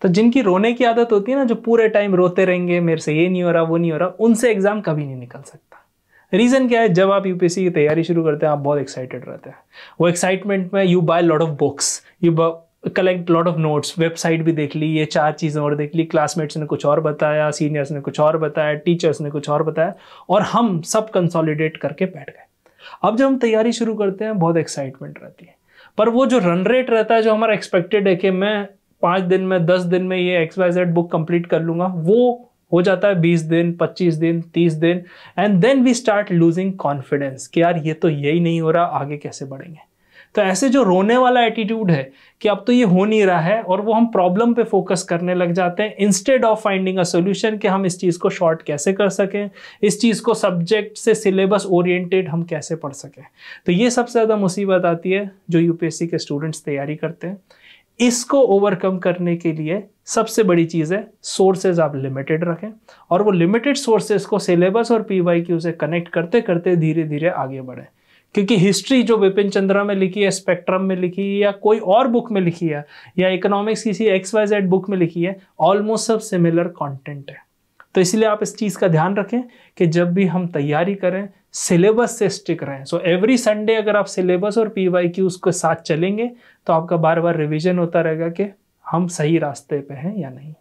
तो जिनकी रोने की आदत होती है ना जो पूरे टाइम रोते रहेंगे मेरे से ये नहीं हो रहा वो नहीं हो रहा उनसे एग्ज़ाम कभी नहीं निकल सकता रीज़न क्या है जब आप यूपीएससी की तैयारी शुरू करते हैं आप बहुत एक्साइटेड रहते हैं वो एक्साइटमेंट में you buy lot of books you collect lot of notes website भी देख ली ये चार चीज़ें और देख ली क्लासमेट्स ने कुछ और बताया सीनियर्स ने कुछ और बताया टीचर्स ने कुछ और बताया और हम सब कंसोलिडेट करके बैठ गए अब जब हम तैयारी शुरू करते हैं बहुत एक्साइटमेंट रहती है पर वो जो रन रेट रहता है जो हमारा एक्सपेक्टेड है कि मैं पाँच दिन में दस दिन में ये X Y Z book complete कर लूँगा वो हो जाता है बीस दिन पच्चीस दिन तीस दिन and then we start losing confidence कि यार ये तो यही नहीं हो रहा आगे कैसे बढ़ेंगे तो ऐसे जो रोने वाला एटीट्यूड है कि अब तो ये हो नहीं रहा है और वो हम प्रॉब्लम पे फोकस करने लग जाते हैं instead of finding a solution कि हम इस चीज़ को शॉर्ट कैसे कर सकें इस चीज़ को सब्जेक्ट से सिलेबस ओरिएंटेड हम कैसे पढ़ सकें तो ये सबसे ज़्यादा मुसीबत आती है जो यूपीएससी के स्टूडेंट्स तैयारी करते हैं इसको ओवरकम करने के लिए सबसे बड़ी चीज़ है सोर्सेज आप लिमिटेड रखें और वो लिमिटेड सोर्सेज को सिलेबस और पी वाई क्यू से कनेक्ट करते करते धीरे धीरे आगे बढ़ें क्योंकि हिस्ट्री जो विपिन चंद्रा में लिखी है स्पेक्ट्रम में लिखी है या कोई और बुक में लिखी है या इकोनॉमिक्स किसी एक्स वाई जेड बुक में लिखी है ऑलमोस्ट सब सिमिलर कॉन्टेंट है तो इसलिए आप इस चीज़ का ध्यान रखें कि जब भी हम तैयारी करें सिलेबस से स्टिक रहें सो एवरी संडे अगर आप सिलेबस और पी वाई की उसके साथ चलेंगे तो आपका बार बार रिविजन होता रहेगा कि हम सही रास्ते पे हैं या नहीं